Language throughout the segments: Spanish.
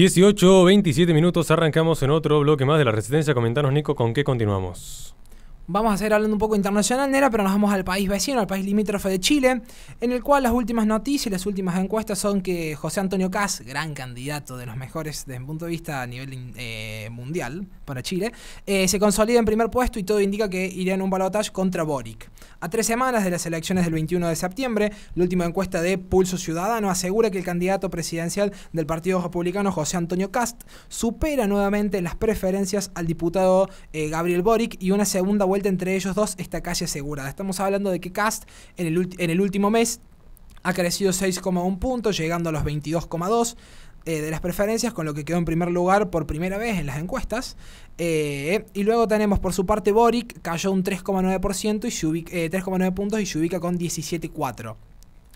18, 27 minutos, arrancamos en otro bloque más de la Resistencia. Comentanos, Nico, con qué continuamos. Vamos a hacer hablando un poco internacional, Nera, pero nos vamos al país vecino, al país limítrofe de Chile, en el cual las últimas noticias, y las últimas encuestas son que José Antonio Cast, gran candidato de los mejores desde el punto de vista a nivel eh, mundial para Chile, eh, se consolida en primer puesto y todo indica que iría en un balotaje contra Boric. A tres semanas de las elecciones del 21 de septiembre, la última encuesta de Pulso Ciudadano asegura que el candidato presidencial del Partido Republicano, José Antonio Cast, supera nuevamente las preferencias al diputado eh, Gabriel Boric y una segunda vuelta entre ellos dos esta calle asegurada. Estamos hablando de que Cast en el, último mes ha crecido 6,1 puntos, llegando a los 22,2 eh, de las preferencias, con lo que quedó en primer lugar por primera vez en las encuestas. Eh, y luego tenemos por su parte Boric, cayó un 3,9% y 3,9 eh, puntos y se ubica con 17,4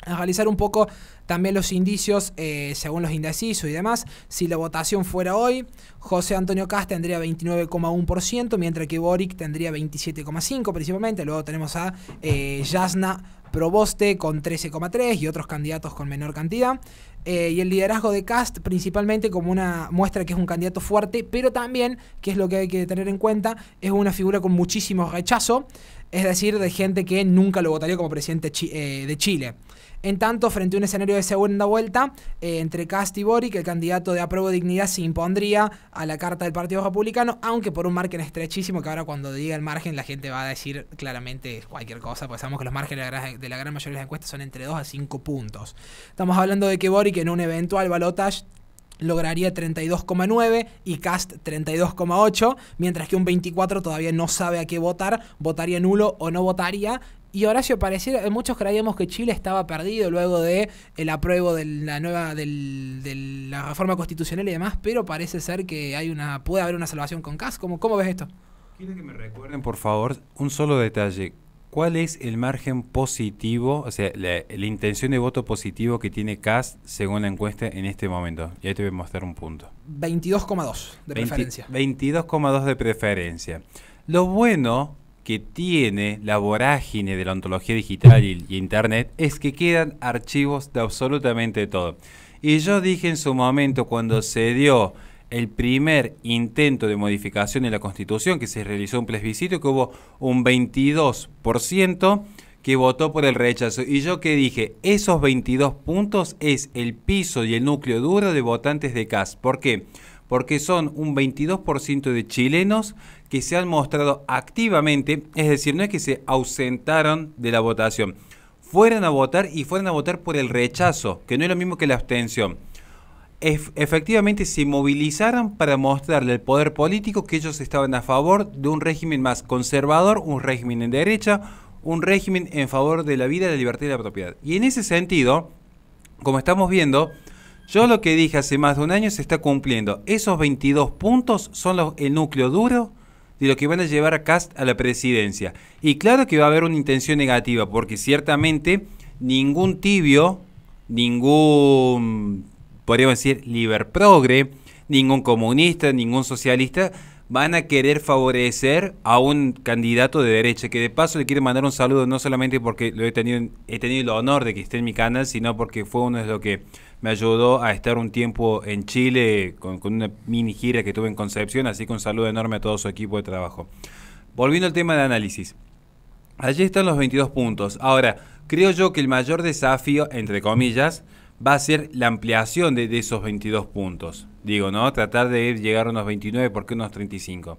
analizar un poco también los indicios eh, según los indecisos y demás. Si la votación fuera hoy, José Antonio Cast tendría 29,1%, mientras que Boric tendría 27,5% principalmente. Luego tenemos a eh, Jasna Proboste con 13,3% y otros candidatos con menor cantidad. Eh, y el liderazgo de Cast principalmente como una muestra que es un candidato fuerte, pero también, que es lo que hay que tener en cuenta, es una figura con muchísimo rechazo, es decir, de gente que nunca lo votaría como presidente eh, de Chile. En tanto, frente a un escenario de segunda vuelta, eh, entre Cast y Boric, el candidato de apruebo dignidad se impondría a la carta del Partido Republicano, aunque por un margen estrechísimo, que ahora cuando diga el margen la gente va a decir claramente cualquier cosa, porque sabemos que los márgenes de la gran mayoría de las encuestas son entre 2 a 5 puntos. Estamos hablando de que Boric que en un eventual balotage lograría 32,9 y Cast 32,8, mientras que un 24 todavía no sabe a qué votar, votaría nulo o no votaría. Y Horacio, pareciera, muchos creíamos que Chile estaba perdido luego de el apruebo de la nueva de la reforma constitucional y demás, pero parece ser que hay una puede haber una salvación con Cast. cómo ves esto? Quiero que me recuerden, por favor, un solo detalle. ¿Cuál es el margen positivo, o sea, la, intención de voto positivo que tiene CAS según la encuesta en este momento? Y ahí te voy a mostrar un punto. 22,2 de preferencia. 22,2 de preferencia. Lo bueno que tiene la vorágine de la ontología digital y Internet es que quedan archivos de absolutamente todo. Y yo dije en su momento cuando se dio el primer intento de modificación de la Constitución, que se realizó un plebiscito, que hubo un 22% que votó por el rechazo. Y yo que dije, esos 22 puntos es el piso y el núcleo duro de votantes de CAS. ¿Por qué? Porque son un 22% de chilenos que se han mostrado activamente, es decir, no es que se ausentaron de la votación, fueron a votar y fueron a votar por el rechazo, que no es lo mismo que la abstención efectivamente se movilizaran para mostrarle al poder político que ellos estaban a favor de un régimen más conservador, un régimen en derecha, un régimen en favor de la vida, la libertad y la propiedad. Y en ese sentido, como estamos viendo, yo lo que dije hace más de un año se está cumpliendo. Esos 22 puntos son el núcleo duro de lo que van a llevar a Cast a la presidencia. Y claro que va a haber una intención negativa, porque ciertamente ningún tibio, ningún podríamos decir, liberprogre, ningún comunista, ningún socialista van a querer favorecer a un candidato de derecha, que de paso le quiero mandar un saludo no solamente porque lo he tenido, he tenido el honor de que esté en mi canal, sino porque fue uno de los que me ayudó a estar un tiempo en Chile con, con una mini gira que tuve en Concepción, así que un saludo enorme a todo su equipo de trabajo. Volviendo al tema de análisis. Allí están los 22 puntos. Ahora, creo yo que el mayor desafío, entre comillas, va a ser la ampliación de, esos 22 puntos. Digo, ¿no? Tratar de llegar a unos 29, ¿por qué unos 35?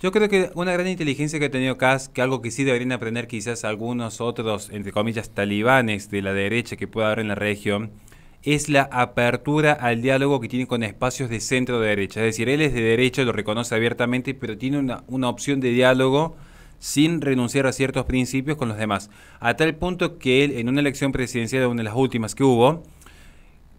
Yo creo que una gran inteligencia que ha tenido Kass, que algo que sí deberían aprender quizás algunos otros, entre comillas, talibanes de la derecha que pueda haber en la región, es la apertura al diálogo que tiene con espacios de centro de derecha. Es decir, él es de derecha, lo reconoce abiertamente, pero tiene una opción de diálogo sin renunciar a ciertos principios con los demás. A tal punto que él, en una elección presidencial, una de las últimas que hubo,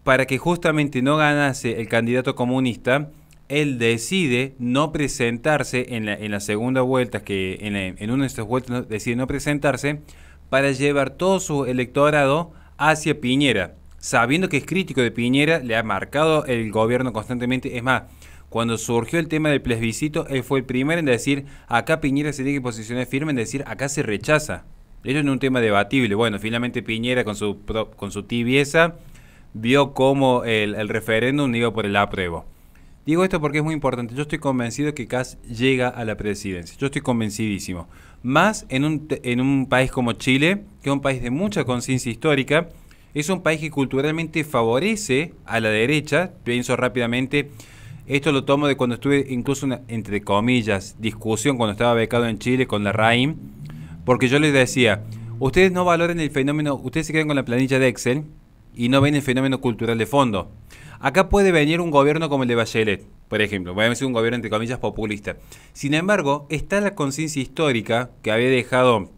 para que justamente no ganase el candidato comunista, él decide no presentarse en la, segunda vuelta, que en, en una de estas vueltas decide no presentarse, para llevar todo su electorado hacia Piñera, sabiendo que es crítico de Piñera, le ha marcado el gobierno constantemente, es más, cuando surgió el tema del plebiscito, él fue el primero en decir, acá Piñera se tiene que posicionar firme, en decir, acá se rechaza. no es un tema debatible. Bueno, finalmente Piñera con su, con su tibieza vio cómo el, referéndum iba por el apruebo. Digo esto porque es muy importante. Yo estoy convencido que Cas llega a la presidencia. Yo estoy convencidísimo. Más en un, en un país como Chile, que es un país de mucha conciencia histórica, es un país que culturalmente favorece a la derecha. Pienso rápidamente esto lo tomo de cuando estuve incluso, una, entre comillas, discusión cuando estaba becado en Chile con la RAIM, porque yo les decía, ustedes no valoran el fenómeno, ustedes se quedan con la planilla de Excel y no ven el fenómeno cultural de fondo. Acá puede venir un gobierno como el de Bachelet, por ejemplo, voy a decir un gobierno entre comillas populista. Sin embargo, está la conciencia histórica que había dejado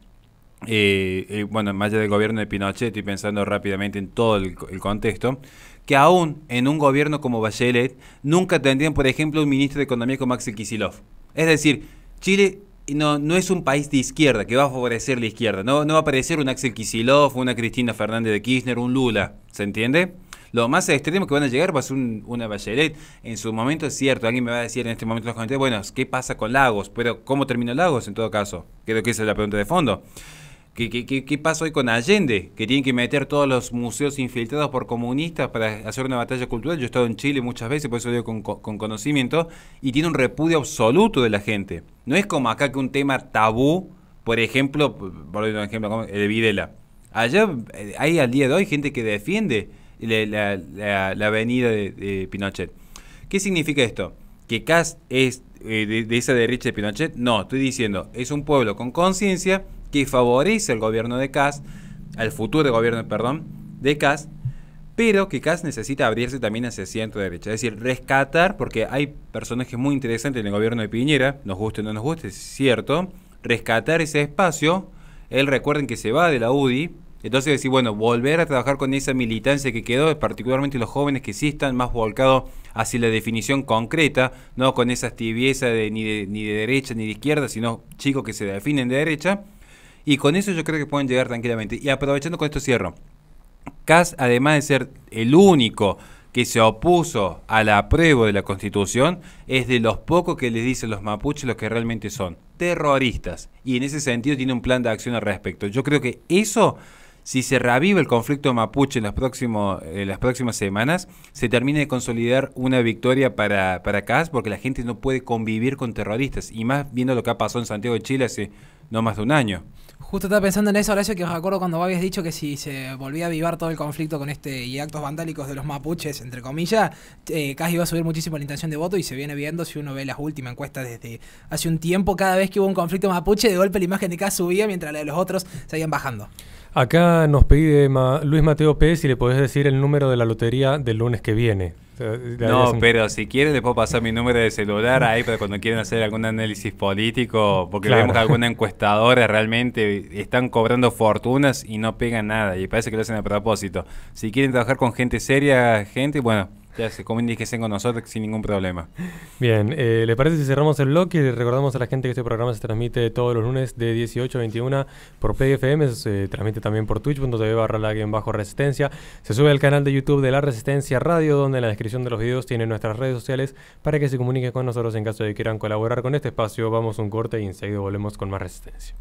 eh, eh, bueno, más allá del gobierno de Pinochet, y pensando rápidamente en todo el, contexto, que aún en un gobierno como Bachelet nunca tendrían, por ejemplo, un ministro de Economía como Axel Kisilov. Es decir, Chile no, no es un país de izquierda que va a favorecer la izquierda. No, no va a aparecer un Axel Kisilov, una Cristina Fernández de Kirchner, un Lula. ¿Se entiende? Lo más extremo que van a llegar va a ser una Bachelet. En su momento es cierto, alguien me va a decir en este momento los bueno, ¿qué pasa con Lagos? Pero ¿cómo terminó Lagos en todo caso? Creo que esa es la pregunta de fondo. ¿Qué, qué, pasa hoy con Allende? Que tienen que meter todos los museos infiltrados por comunistas para hacer una batalla cultural. Yo he estado en Chile muchas veces, por eso digo con, conocimiento, y tiene un repudio absoluto de la gente. No es como acá que un tema tabú, por ejemplo, por ejemplo, el de Videla. Allá eh, hay al día de hoy gente que defiende la, avenida de, Pinochet. ¿Qué significa esto? ¿Que Cast es eh, de, de esa derecha de Pinochet? No, estoy diciendo, es un pueblo con conciencia que favorece al gobierno de Cas al futuro gobierno, perdón, de Cas pero que Cas necesita abrirse también hacia centro derecha, es decir, rescatar, porque hay personajes muy interesantes en el gobierno de Piñera, nos guste o no nos guste, es cierto, rescatar ese espacio, él recuerden que se va de la UDI, entonces decir, bueno, volver a trabajar con esa militancia que quedó, particularmente los jóvenes que sí están más volcados hacia la definición concreta, no con esa tibieza de, ni, de, ni de derecha ni de izquierda, sino chicos que se definen de derecha, y con eso yo creo que pueden llegar tranquilamente. Y aprovechando con esto cierro. Cas, además de ser el único que se opuso a la apruebo de la constitución, es de los pocos que les dicen los mapuches los que realmente son, terroristas. Y en ese sentido tiene un plan de acción al respecto. Yo creo que eso si se revive el conflicto mapuche en, las próximos, las próximas semanas, se termina de consolidar una victoria para, para CAS, porque la gente no puede convivir con terroristas, y más viendo lo que ha pasado en Santiago de Chile hace no más de un año. Justo estaba pensando en eso, Horacio, que os recuerdo cuando habías dicho que si se volvía a avivar todo el conflicto con este y actos vandálicos de los mapuches, entre comillas, eh, casi iba a subir muchísimo la intención de voto y se viene viendo si uno ve las últimas encuestas desde hace un tiempo, cada vez que hubo un conflicto mapuche, de golpe la imagen de Cas subía mientras la de los otros seguían bajando. Acá nos pide Luis Mateo Pérez si le podés decir el número de la lotería del lunes que viene. No, pero si quieren les puedo pasar mi número de celular ahí para cuando quieran hacer algún análisis político, porque vemos que algunos encuestadores realmente están cobrando fortunas y no pegan nada, y parece que lo hacen a propósito. Si quieren trabajar con gente seria, gente, bueno, ya se comuniquen con nosotros sin ningún problema. Bien, eh, ¿le parece si cerramos el blog y recordamos a la gente que este programa se transmite todos los lunes de 18 a 21 por PFM, se transmite también por twitch.tv barra en bajo resistencia, se sube al canal de YouTube de La Resistencia Radio, donde en la descripción de los videos tienen nuestras redes sociales para que se comuniquen con nosotros en caso de que quieran colaborar con este espacio. Vamos un corte y enseguida volvemos con más resistencia.